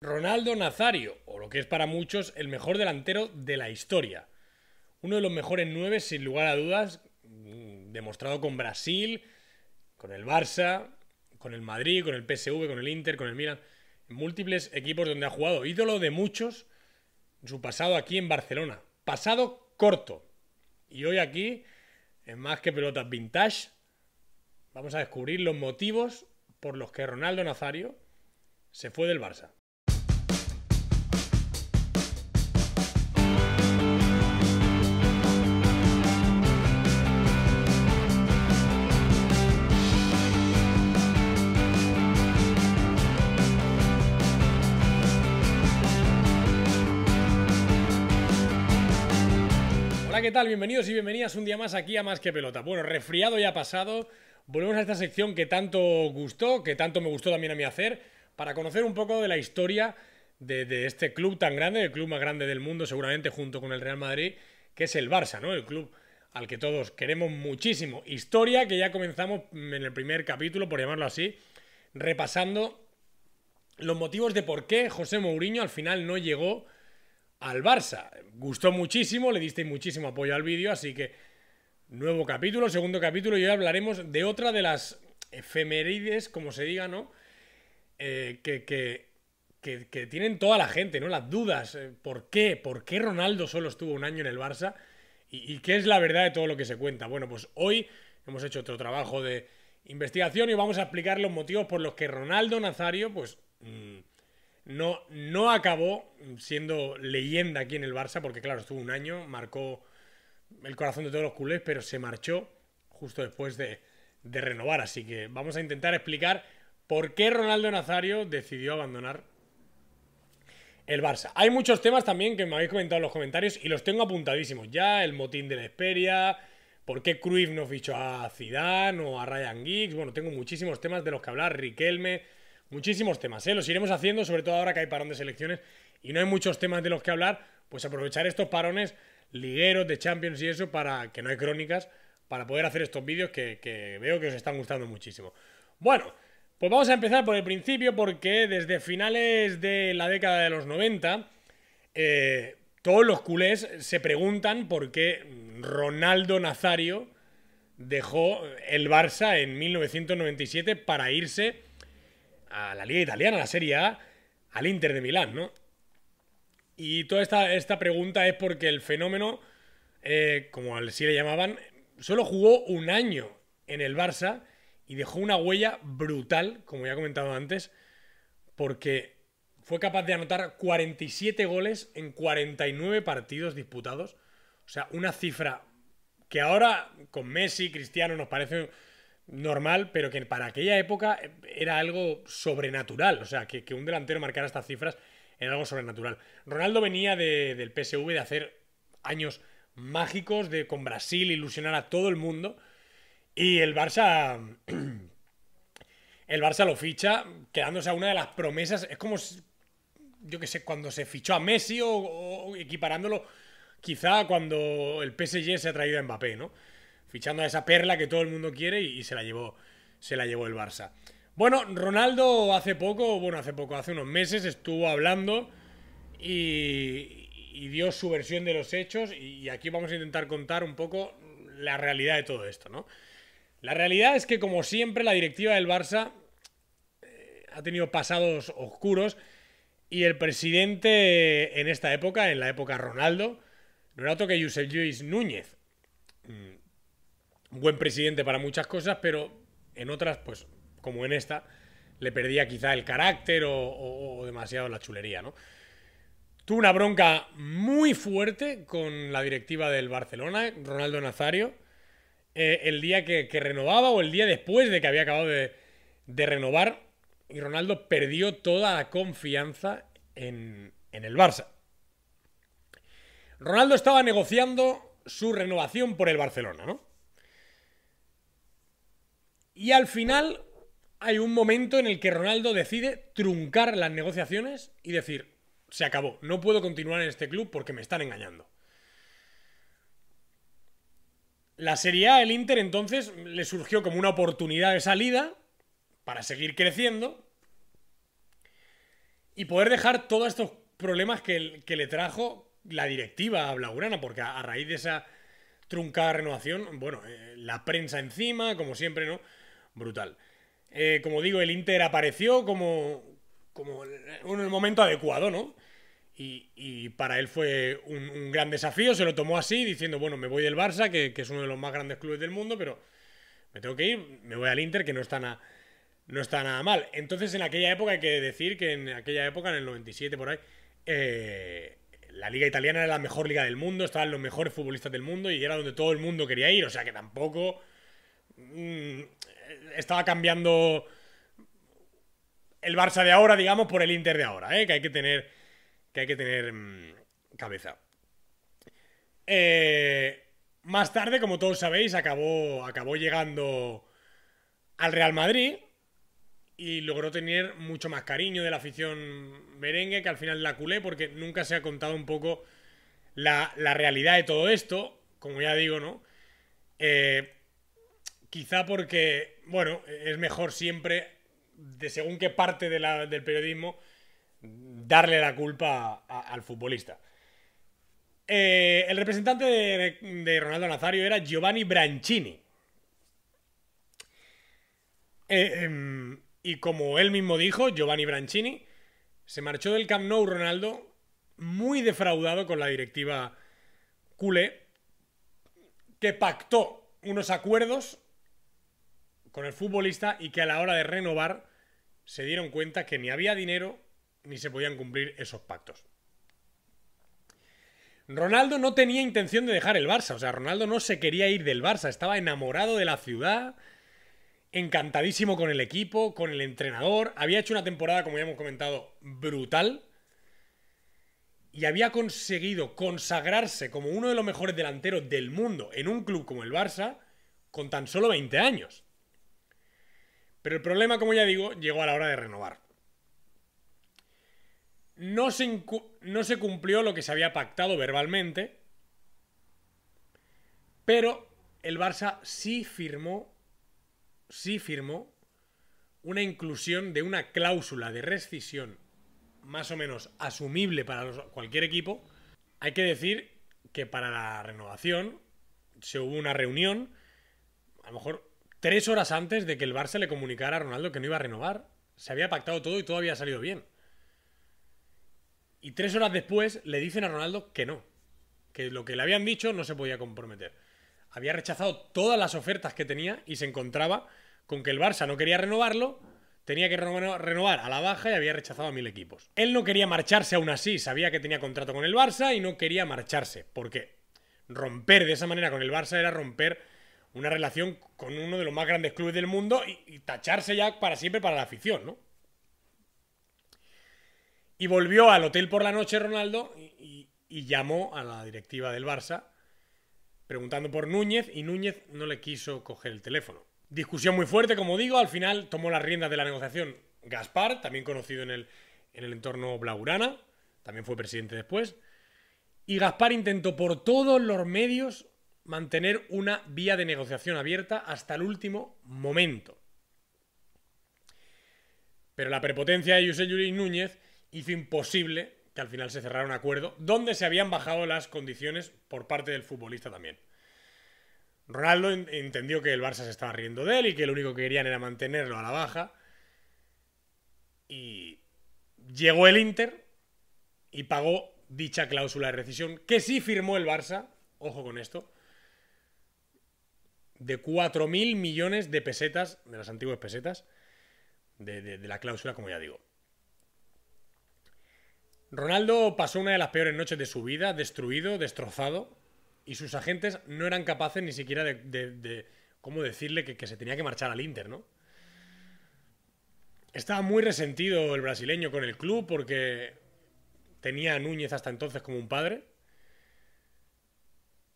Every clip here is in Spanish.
Ronaldo Nazario, o lo que es para muchos el mejor delantero de la historia. Uno de los mejores nueve, sin lugar a dudas, mm, demostrado con Brasil, con el Barça, con el Madrid, con el PSV, con el Inter, con el Milan, en múltiples equipos donde ha jugado. Ídolo de muchos, su pasado aquí en Barcelona. Pasado corto. Y hoy aquí, en Más que Pelotas Vintage, vamos a descubrir los motivos por los que Ronaldo Nazario se fue del Barça. ¿qué tal? Bienvenidos y bienvenidas un día más aquí a Más que Pelota. Bueno, resfriado ya pasado, volvemos a esta sección que tanto gustó, que tanto me gustó también a mí hacer, para conocer un poco de la historia de, este club tan grande, el club más grande del mundo seguramente junto con el Real Madrid, que es el Barça, ¿no? El club al que todos queremos muchísimo. Historia que ya comenzamos en el primer capítulo, por llamarlo así, repasando los motivos de por qué José Mourinho al final no llegó al Barça. Gustó muchísimo, le diste muchísimo apoyo al vídeo, así que nuevo capítulo, segundo capítulo y hoy hablaremos de otra de las efemérides, como se diga, ¿no? Eh, que, tienen toda la gente, ¿no? Las dudas. Eh, ¿Por qué? ¿Por qué Ronaldo solo estuvo un año en el Barça? ¿Y, qué es la verdad de todo lo que se cuenta? Bueno, pues hoy hemos hecho otro trabajo de investigación y vamos a explicar los motivos por los que Ronaldo Nazario, pues... Mm, no, acabó siendo leyenda aquí en el Barça, porque claro, estuvo un año, marcó el corazón de todos los culés, pero se marchó justo después de, renovar. Así que vamos a intentar explicar por qué Ronaldo Nazario decidió abandonar el Barça. Hay muchos temas también que me habéis comentado en los comentarios y los tengo apuntadísimos ya. El motín de la Esperia, por qué Cruyff no fichó a Zidane o a Ryan Giggs. Bueno, tengo muchísimos temas de los que hablar. Riquelme, muchísimos temas, ¿eh? Los iremos haciendo, sobre todo ahora que hay parón de selecciones y no hay muchos temas de los que hablar, pues aprovechar estos parones ligueros de Champions y eso para que no hay crónicas, para poder hacer estos vídeos que, veo que os están gustando muchísimo. Bueno, pues vamos a empezar por el principio porque desde finales de la década de los 90... Eh, todos los culés se preguntan por qué Ronaldo Nazario dejó el Barça en 1997 para irse a la Liga Italiana, a la Serie A, al Inter de Milán, ¿no? Y toda esta, esta pregunta es porque el fenómeno, eh, como así le llamaban, solo jugó un año en el Barça y dejó una huella brutal, como ya he comentado antes, porque fue capaz de anotar 47 goles en 49 partidos disputados. O sea, una cifra que ahora con Messi, Cristiano, nos parece normal, pero que para aquella época eh, era algo sobrenatural. O sea, que, un delantero marcara estas cifras era algo sobrenatural. Ronaldo venía del PSV de hacer años mágicos, de con Brasil ilusionar a todo el mundo. Y el Barça. El Barça lo ficha, quedándose a una de las promesas. Es como, yo que sé, cuando se fichó a Messi o equiparándolo quizá cuando el PSG se ha traído a Mbappé, ¿no? fichando a esa perla que todo el mundo quiere y, se la llevó, se la llevó el Barça. Bueno, Ronaldo hace poco, bueno, hace poco, hace unos meses estuvo hablando y, dio su versión de los hechos y, aquí vamos a intentar contar un poco la realidad de todo esto, ¿no? La realidad es que, como siempre, la directiva del Barça eh, ha tenido pasados oscuros y el presidente en esta época, en la época Ronaldo, no era otro que Josep Luis Núñez. Mm, buen presidente para muchas cosas, pero en otras, pues como en esta, le perdía quizá el carácter o, demasiado la chulería, ¿no? Tuvo una bronca muy fuerte con la directiva del Barcelona, Ronaldo Nazario, eh, el día que, renovaba o el día después de que había acabado de, renovar, y Ronaldo perdió toda la confianza en, en el Barça. Ronaldo estaba negociando su renovación por el Barcelona, ¿no? Y al final hay un momento en el que Ronaldo decide truncar las negociaciones y decir, se acabó, no puedo continuar en este club porque me están engañando. La Serie A, el Inter, entonces le surgió como una oportunidad de salida para seguir creciendo y poder dejar todos estos problemas que, le trajo la directiva a Blaugrana, porque a, raíz de esa truncada renovación, bueno, eh, la prensa encima, como siempre, ¿no? brutal. Eh, como digo, el Inter apareció como, como en el momento adecuado, ¿no? Y, para él fue un, gran desafío, se lo tomó así, diciendo, bueno, me voy del Barça, que, es uno de los más grandes clubes del mundo, pero me tengo que ir, me voy al Inter, que no está, no está nada mal. Entonces, en aquella época, hay que decir que en aquella época, en el 97 por ahí, eh, la liga italiana era la mejor liga del mundo, estaban los mejores futbolistas del mundo y era donde todo el mundo quería ir, o sea que tampoco mm, estaba cambiando el Barça de ahora, digamos, por el Inter de ahora, ¿eh? que hay que tener, que hay que tener mm, cabeza. Eh, más tarde, como todos sabéis, acabó, acabó llegando al Real Madrid y logró tener mucho más cariño de la afición merengue que al final la culé, porque nunca se ha contado un poco la, la realidad de todo esto, como ya digo, ¿no? Eh, quizá porque bueno, es mejor siempre, de según qué parte del periodismo, darle la culpa al futbolista. Eh, el representante de, Ronaldo Nazario era Giovanni Branchini. Eh, em, y como él mismo dijo, Giovanni Branchini, se marchó del Camp Nou Ronaldo muy defraudado con la directiva culé, que pactó unos acuerdos con el futbolista y que a la hora de renovar se dieron cuenta que ni había dinero ni se podían cumplir esos pactos. Ronaldo no tenía intención de dejar el Barça, o sea, Ronaldo no se quería ir del Barça, estaba enamorado de la ciudad, encantadísimo con el equipo, con el entrenador, había hecho una temporada, como ya hemos comentado, brutal y había conseguido consagrarse como uno de los mejores delanteros del mundo en un club como el Barça con tan solo 20 años. Pero el problema, como ya digo, llegó a la hora de renovar. No se, no se cumplió lo que se había pactado verbalmente, pero el Barça sí firmó, sí firmó una inclusión de una cláusula de rescisión más o menos asumible para cualquier equipo. Hay que decir que para la renovación se hubo una reunión, a lo mejor Tres horas antes de que el Barça le comunicara a Ronaldo que no iba a renovar, se había pactado todo y todo había salido bien. Y tres horas después le dicen a Ronaldo que no, que lo que le habían dicho no se podía comprometer. Había rechazado todas las ofertas que tenía y se encontraba con que el Barça no quería renovarlo, tenía que renovar a la baja y había rechazado a mil equipos. Él no quería marcharse aún así, sabía que tenía contrato con el Barça y no quería marcharse, porque romper de esa manera con el Barça era romper una relación con uno de los más grandes clubes del mundo y, tacharse ya para siempre para la afición, ¿no? Y volvió al hotel por la noche Ronaldo y, llamó a la directiva del Barça preguntando por Núñez y Núñez no le quiso coger el teléfono. Discusión muy fuerte, como digo, al final tomó las riendas de la negociación Gaspar, también conocido en el, en el entorno Blaurana, también fue presidente después, y Gaspar intentó por todos los medios mantener una vía de negociación abierta hasta el último momento. Pero la prepotencia de José Yuri Núñez hizo imposible que al final se cerrara un acuerdo donde se habían bajado las condiciones por parte del futbolista también. Ronaldo entendió que el Barça se estaba riendo de él y que lo único que querían era mantenerlo a la baja. Y llegó el Inter y pagó dicha cláusula de rescisión que sí firmó el Barça, ojo con esto, de 4.000 millones de pesetas, de las antiguas pesetas, de, la cláusula, como ya digo. Ronaldo pasó una de las peores noches de su vida, destruido, destrozado, y sus agentes no eran capaces ni siquiera de, cómo decirle que, que, se tenía que marchar al Inter, ¿no? Estaba muy resentido el brasileño con el club porque tenía a Núñez hasta entonces como un padre.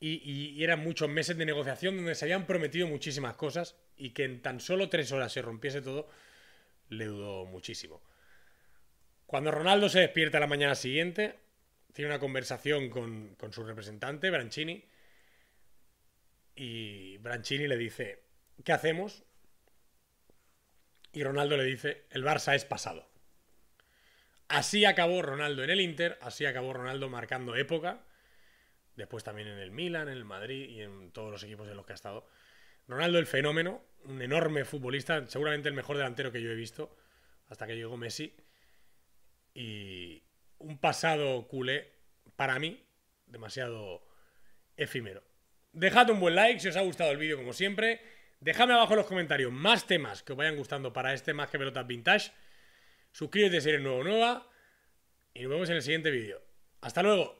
Y, eran muchos meses de negociación donde se habían prometido muchísimas cosas y que en tan solo tres horas se rompiese todo, le dudó muchísimo. Cuando Ronaldo se despierta la mañana siguiente, tiene una conversación con, con su representante, Branchini, y Branchini le dice, ¿qué hacemos? Y Ronaldo le dice, el Barça es pasado. Así acabó Ronaldo en el Inter, así acabó Ronaldo marcando época después también en el Milan, en el Madrid y en todos los equipos en los que ha estado. Ronaldo el fenómeno, un enorme futbolista, seguramente el mejor delantero que yo he visto hasta que llegó Messi. Y un pasado culé, para mí, demasiado efímero. Dejad un buen like si os ha gustado el vídeo como siempre. Dejadme abajo en los comentarios más temas que os vayan gustando para este Más que Pelotas Vintage. Suscríbete si eres nuevo o nueva. Y nos vemos en el siguiente vídeo. ¡Hasta luego!